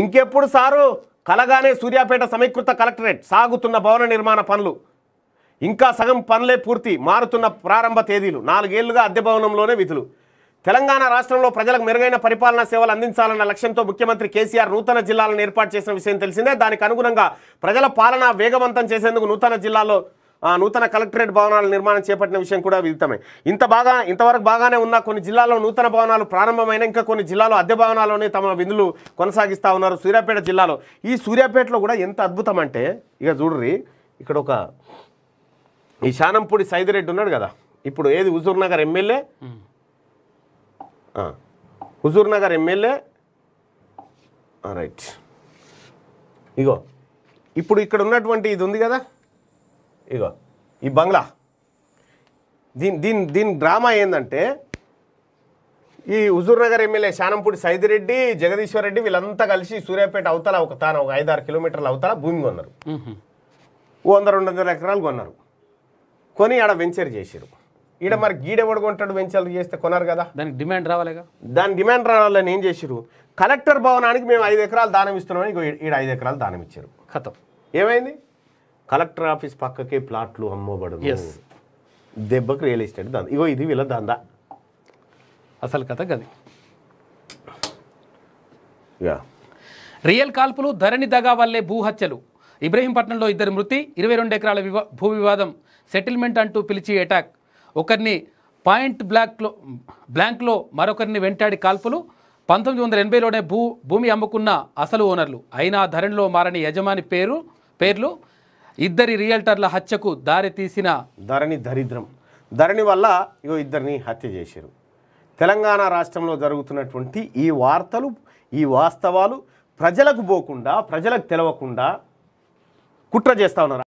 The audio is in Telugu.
ఇంకెప్పుడు సారు కలగానే సూర్యాపేట సమీకృత కలెక్టరేట్ సాగుతున్న భవన నిర్మాణ పనులు ఇంకా సగం పనులే పూర్తి మారుతున్న ప్రారంభ తేదీలు నాలుగేళ్లుగా అద్దె భవనంలోనే విధులు తెలంగాణ రాష్ట్రంలో ప్రజలకు మెరుగైన పరిపాలనా సేవలు అందించాలన్న లక్ష్యంతో ముఖ్యమంత్రి కేసీఆర్ నూతన జిల్లాలను ఏర్పాటు చేసిన విషయం తెలిసిందే దానికి అనుగుణంగా ప్రజల పాలన వేగవంతం చేసేందుకు నూతన జిల్లాలో నూతన కలెక్టరేట్ భవనాలు నిర్మాణం చేపట్టిన విషయం కూడా విదితమే ఇంత బాగా ఇంతవరకు బాగానే ఉన్న కొన్ని జిల్లాల్లో నూతన భవనాలు ప్రారంభమైన ఇంకా కొన్ని జిల్లాలో అద్దె భవనాల్లోనే తమ విందులు కొనసాగిస్తూ ఉన్నారు సూర్యాపేట జిల్లాలో ఈ సూర్యాపేటలో కూడా ఎంత అద్భుతం అంటే ఇక చూడ్రి ఇక్కడ ఒక ఈ శానంపూడి సైదిరెడ్డి ఉన్నాడు కదా ఇప్పుడు ఏది Huzur Nagar MLA Huzur Nagar MLA right ఇగో ఇప్పుడు ఇక్కడ ఉన్నటువంటి ఇది ఉంది కదా ఇగో ఈ బంగ్లా దీని దీని దీని డ్రామా ఏంటంటే ఈ నగర్ ఎమ్మెల్యే శానంపూడి సైదిరెడ్డి జగదీశ్వర్ రెడ్డి వీళ్ళంతా కలిసి సూర్యాపేట అవతల ఒక తాను ఒక ఐదారు కిలోమీటర్ల అవతల భూమి కొన్నారు వంద రెండు వందల ఎకరాలు కొన్నారు కొని ఆడ వెంచర్ చేశారు ఈడ మరి గీడెవడు కొంటాడు వెంచర్లు చేస్తే కొన్నారు కదా దానికి డిమాండ్ రావాలిగా దాని డిమాండ్ రావాలని ఏం చేశారు కలెక్టర్ భవనానికి మేము ఐదు ఎకరాలు దానం ఇస్తున్నామని ఈడ ఐదు ఎకరాలు దానం ఇచ్చారు కథం ఏమైంది కలెక్టర్ ఆఫీస్ పక్కకే ప్లాట్లు అమ్మబడు దెబ్బకు రియల్ ఎస్టేట్ దాంద ఇగో ఇది వీళ్ళ దాంద అసలు కథ గది రియల్ కాల్పులు ధరణి దగా వల్లే భూహత్యలు ఇబ్రహీంపట్నంలో ఇద్దరు మృతి ఇరవై రెండు ఎకరాల వివా భూ వివాదం సెటిల్మెంట్ అంటూ పిలిచి అటాక్ ఒకరిని పాయింట్ బ్లాక్లో బ్లాంక్లో మరొకరిని వెంటాడి కాల్పులు పంతొమ్మిది వందల ఎనభైలోనే భూ భూమి అమ్ముకున్న అసలు ఓనర్లు అయినా ధరణిలో మారని యజమాని పేరు పేర్లు ఇద్దరి రియల్టర్ల హత్యకు దారి తీసిన ధరణి దరిద్రం ధరణి వల్ల ఇగో ఇద్దరిని హత్య చేశారు తెలంగాణ రాష్ట్రంలో జరుగుతున్నటువంటి ఈ వార్తలు ఈ వాస్తవాలు ప్రజలకు పోకుండా ప్రజలకు తెలవకుండా కుట్ర చేస్తూ ఉన్నారు